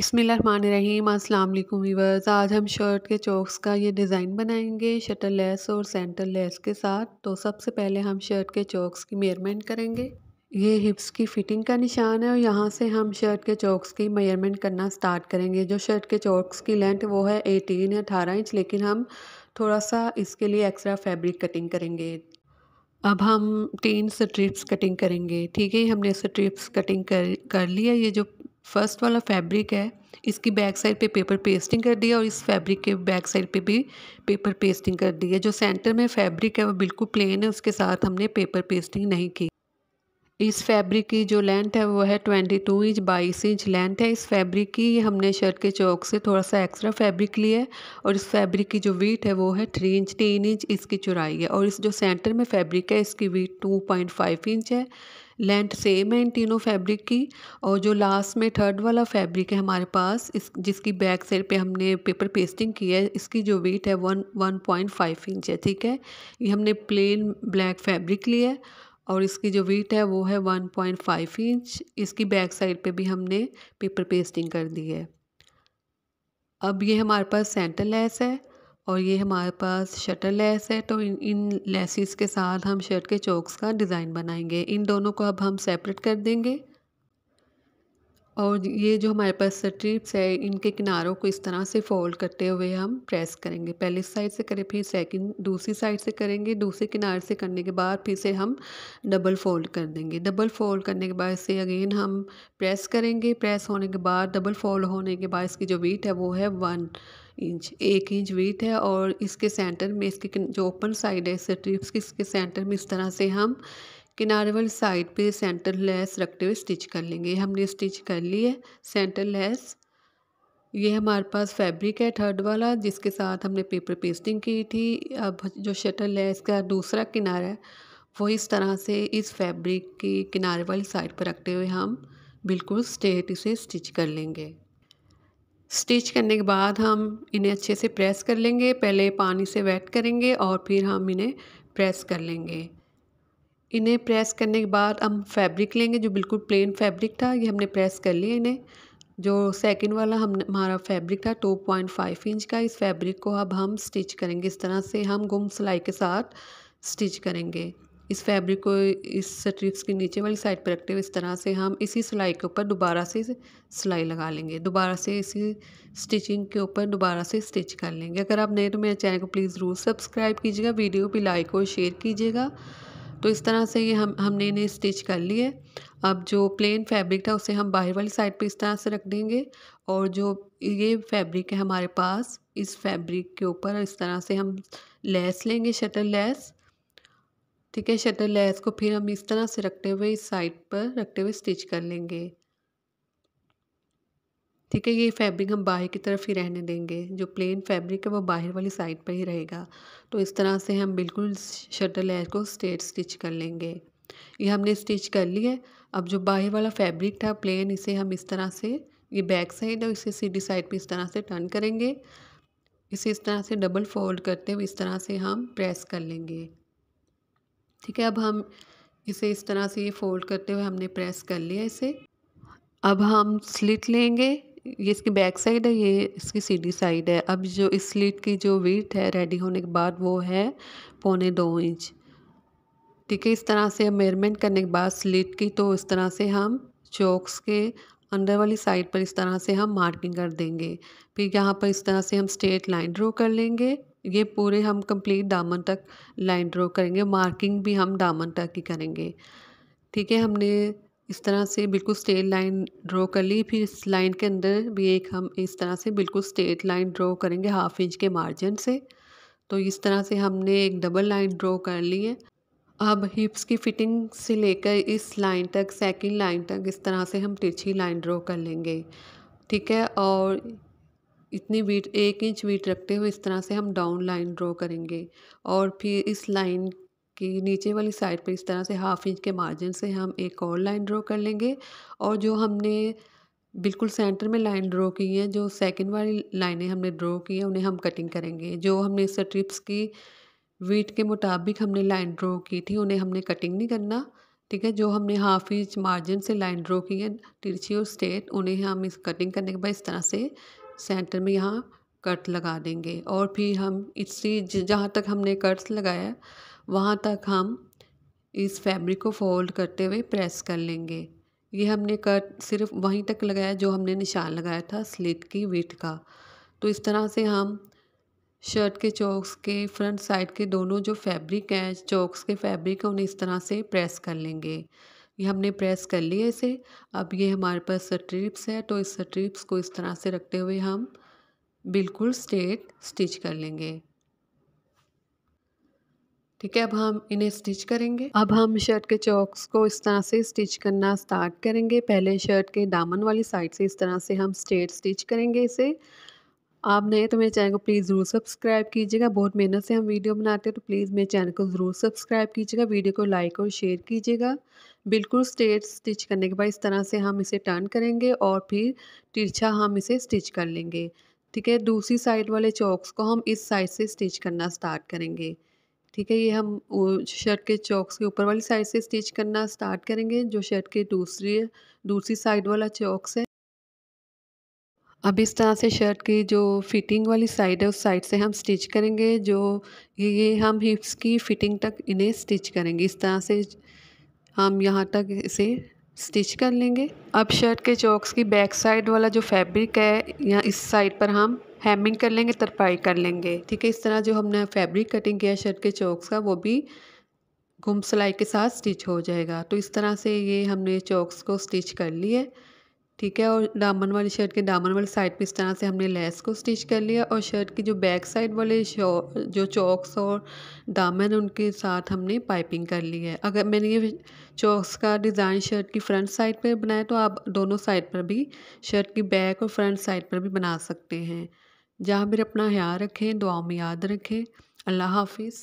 बिसमीम अल्लाम वीवर्स आज हम शर्ट के चौकस का ये डिज़ाइन बनाएंगे शटर लेस और सेंटर लेस के साथ तो सबसे पहले हम शर्ट के चौकस की मेयरमेंट करेंगे ये हिप्स की फिटिंग का निशान है और यहाँ से हम शर्ट के चौकस की मेयरमेंट करना स्टार्ट करेंगे जो शर्ट के चौकस की लेंथ वो है एटीन या अठारह इंच लेकिन हम थोड़ा सा इसके लिए एक्स्ट्रा फैब्रिक कटिंग करेंगे अब हम तीन स्ट्रिप्स कटिंग करेंगे ठीक है हमने स्ट्रिप्स कटिंग कर कर लिया ये जो फर्स्ट वाला फैब्रिक है इसकी बैक साइड पे पेपर पेस्टिंग कर दी है और इस फैब्रिक के बैक साइड पे भी पेपर पेस्टिंग कर दी है जो सेंटर में फैब्रिक है वो बिल्कुल प्लेन है उसके साथ हमने पेपर पेस्टिंग नहीं की इस फैब्रिक की जो लेंथ है वो है ट्वेंटी टू इंच बाईस इंच लेंथ है इस फैब्रिक की हमने शर्ट के चौक से थोड़ा सा एक्स्ट्रा फैब्रिक लिया है और इस फैब्रिक की जो वीट है वो है थ्री इंच तीन इंच इसकी चुराई है और इस जो सेंटर में फैब्रिक है इसकी width two point five inch है लेंथ सेम है इन तीनों फैब्रिक की और जो लास्ट में थर्ड वाला फैब्रिक है हमारे पास इस जिसकी बैक साइड पे हमने पेपर पेस्टिंग की है इसकी जो वेट है one one point five inch है ठीक है ये हमने प्लेन ब्लैक फैब्रिक लिया है और इसकी जो वेट है वो है वन पॉइंट फाइव इंच इसकी बैक साइड पर भी हमने पेपर पेस्टिंग कर दी है अब ये हमारे पास सेंटर लेस है और ये हमारे पास शटर लेस है तो इन इन लेसिस के साथ हम शर्ट के चौक्स का डिज़ाइन बनाएंगे इन दोनों को अब हम सेपरेट कर देंगे और ये जो हमारे पास स्ट्रिप्स है इनके किनारों को इस तरह से फोल्ड करते हुए हम प्रेस करेंगे पहले साइड से करें फिर सेकंड दूसरी साइड से करेंगे दूसरे किनारे से करने के बाद फिर से हम डबल फोल्ड कर देंगे डबल फोल्ड करने के बाद इसे अगेन हम प्रेस करेंगे प्रेस होने के बाद डबल फोल्ड होने के बाद इसकी जो वीट है वो है वन इंच एक इंच वीट है और इसके सेंटर में इसके जो ओपन साइड है स्ट्रिप्स की इसके सेंटर में इस तरह से हम किनारे वाली साइड पे सेंटर लेस रखते हुए स्टिच कर लेंगे हमने स्टिच कर ली है सेंटर लेस ये हमारे पास फैब्रिक है थर्ड वाला जिसके साथ हमने पेपर पेस्टिंग की थी अब जो शटर लेस का दूसरा किनारा है वो इस तरह से इस फैब्रिक की किनारे वाली साइड पर रखते हुए हम बिल्कुल स्ट्रेट इसे स्टिच कर लेंगे स्टिच करने के बाद हम इन्हें अच्छे से प्रेस कर लेंगे पहले पानी से वेट करेंगे और फिर हम इन्हें प्रेस कर लेंगे इन्हें प्रेस करने के बाद हम फैब्रिक लेंगे जो बिल्कुल प्लेन फैब्रिक था ये हमने प्रेस कर लिया इन्हें जो सेकंड वाला हम हमारा फैब्रिक था टू पॉइंट फाइव इंच का इस फैब्रिक को अब हम स्टिच करेंगे इस तरह से हम गुम सिलाई के साथ स्टिच करेंगे इस फैब्रिक को इस स्ट्रिप्स के नीचे वाली साइड पर रखते हुए इस तरह से हम इसी सिलाई के ऊपर दोबारा से सिलाई लगा लेंगे दोबारा से इसी स्टिचिंग के ऊपर दोबारा से स्टिच कर लेंगे अगर आप नए तो मेरे चैनल को प्लीज़ ज़रूर सब्सक्राइब कीजिएगा वीडियो भी लाइक और शेयर कीजिएगा तो इस तरह से ये हम हमने इन्हें स्टिच कर लिए अब जो प्लेन फैब्रिक था उसे हम बाहर वाली साइड पर इस तरह से रख देंगे और जो ये फैब्रिक है हमारे पास इस फैब्रिक के ऊपर इस तरह से हम लेस लेंगे शटर लेस ठीक है शटर लेस को फिर हम इस तरह से रखते हुए इस साइड पर रखते हुए स्टिच कर लेंगे ठीक है ये फैब्रिक हम बाहर की तरफ ही रहने देंगे जो प्लेन फैब्रिक है वो बाहर वाली साइड पर ही रहेगा तो इस तरह से हम बिल्कुल शटर लेस को स्ट्रेट स्टिच कर लेंगे ये हमने स्टिच कर लिया अब जो बाहर वाला फैब्रिक था प्लेन इसे हम इस तरह से ये बैक साइड और इसे सीधी साइड पर इस तरह से टर्न करेंगे इसे इस तरह से डबल फोल्ड करते हुए इस तरह से हम प्रेस कर लेंगे ठीक है अब हम इसे इस तरह से ये फोल्ड करते हुए हमने प्रेस कर लिया इसे अब हम स्लिट लेंगे ये इसकी बैक साइड है ये इसकी सीधी साइड है अब जो इस स्लिट की जो वीट है रेडी होने के बाद वो है पौने दो इंच ठीक है इस तरह से हम मेजरमेंट करने के बाद स्लिट की तो इस तरह से हम चौक्स के अंदर वाली साइड पर इस तरह से हम मार्किंग कर देंगे फिर यहाँ पर इस तरह से हम स्ट्रेट लाइन ड्रॉ कर लेंगे ये पूरे हम कंप्लीट दामन तक लाइन ड्रॉ करेंगे मार्किंग भी हम दामन तक ही करेंगे ठीक है हमने इस तरह से बिल्कुल स्ट्रेट लाइन ड्रॉ कर ली फिर इस लाइन के अंदर भी एक हम इस तरह से बिल्कुल स्टेट लाइन ड्रॉ करेंगे हाफ इंच के मार्जिन से तो इस तरह से हमने एक डबल लाइन ड्रॉ कर ली है अब हिप्स की फिटिंग से लेकर इस लाइन तक सेकंड लाइन तक इस तरह से हम तिरछी लाइन ड्रॉ कर लेंगे ठीक है और इतनी वीट एक इंच वीट रखते हुए इस तरह से हम डाउन लाइन ड्रॉ करेंगे और फिर इस लाइन की नीचे वाली साइड पर इस तरह से हाफ इंच के मार्जिन से हम एक और लाइन ड्रॉ कर लेंगे और जो हमने बिल्कुल सेंटर में लाइन ड्रॉ की है जो सेकंड वाली लाइनें हमने ड्रॉ की हैं उन्हें हम कटिंग करेंगे जो हमने स्ट्रिप्स की वीट के मुताबिक हमने लाइन ड्रॉ की थी उन्हें हमने कटिंग नहीं करना ठीक है जो हमने हाफ इंच मार्जिन से लाइन ड्रॉ की है तिरछी और स्टेट उन्हें हम इस कटिंग करने के बाद इस तरह से सेंटर में यहाँ कट लगा देंगे और फिर हम इसी जहाँ तक हमने कट्स लगाया वहाँ तक हम इस फैब्रिक को फोल्ड करते हुए प्रेस कर लेंगे ये हमने कट सिर्फ वहीं तक लगाया जो हमने निशान लगाया था स्लिट की विथ का तो इस तरह से हम शर्ट के चौक्स के फ्रंट साइड के दोनों जो फैब्रिक हैं चौक्स के फैब्रिक हैं उन्हें इस तरह से प्रेस कर लेंगे ये हमने प्रेस कर लिया इसे अब ये हमारे पास स्ट्रिप्स है तो इस स्ट्रिप्स को इस तरह से रखते हुए हम बिल्कुल स्ट्रेट स्टिच कर लेंगे ठीक है अब हम इन्हें स्टिच करेंगे अब हम शर्ट के चौक्स को इस तरह से स्टिच करना स्टार्ट करेंगे पहले शर्ट के दामन वाली साइड से इस तरह से हम स्ट्रेट स्टिच करेंगे इसे आप नए तो मेरे चैनल को प्लीज़ ज़रूर सब्सक्राइब कीजिएगा बहुत मेहनत से हम वीडियो बनाते हैं तो प्लीज़ मेरे चैनल को ज़रूर सब्सक्राइब कीजिएगा वीडियो को लाइक और शेयर कीजिएगा बिल्कुल स्ट्रेट स्टिच करने के बाद इस तरह से हम इसे टर्न करेंगे और फिर तिरछा हम इसे स्टिच कर लेंगे ठीक है दूसरी साइड वाले चौक्स को हम इस साइड से स्टिच करना स्टार्ट करेंगे ठीक है ये हम शर्ट के चौकस के ऊपर वाली साइड से स्टिच करना स्टार्ट करेंगे जो शर्ट के दूसरी दूसरी साइड वाला चौक्स है अब इस तरह से शर्ट की जो फिटिंग वाली साइड है उस साइड से हम स्टिच करेंगे जो ये हम हिप्स की फिटिंग तक इन्हें स्टिच करेंगे इस तरह से हम यहाँ तक इसे स्टिच कर लेंगे अब शर्ट के चौक्स की बैक साइड वाला जो फैब्रिक है यहाँ इस साइड पर हम हैमिंग कर लेंगे तरपाई कर लेंगे ठीक है इस तरह जो हमने फैब्रिक कटिंग किया शर्ट के चौक्स का वो भी घुम सिलाई के साथ स्टिच हो जाएगा तो इस तरह से ये हमने चौक्स को स्टिच कर लिए ठीक है और दामन वाली शर्ट के दामन वाली साइड पे इस तरह से हमने लेस को स्टिच कर लिया और शर्ट की जो बैक साइड वाले जो चौक्स और दामन उनके साथ हमने पाइपिंग कर ली है अगर मैंने ये चॉक्स का डिज़ाइन शर्ट की फ्रंट साइड पर बनाया तो आप दोनों साइड पर भी शर्ट की बैक और फ्रंट साइड पर भी बना सकते हैं जहाँ फिर अपना ख्याल रखें दुआ में याद रखें अल्लाह हाफिज़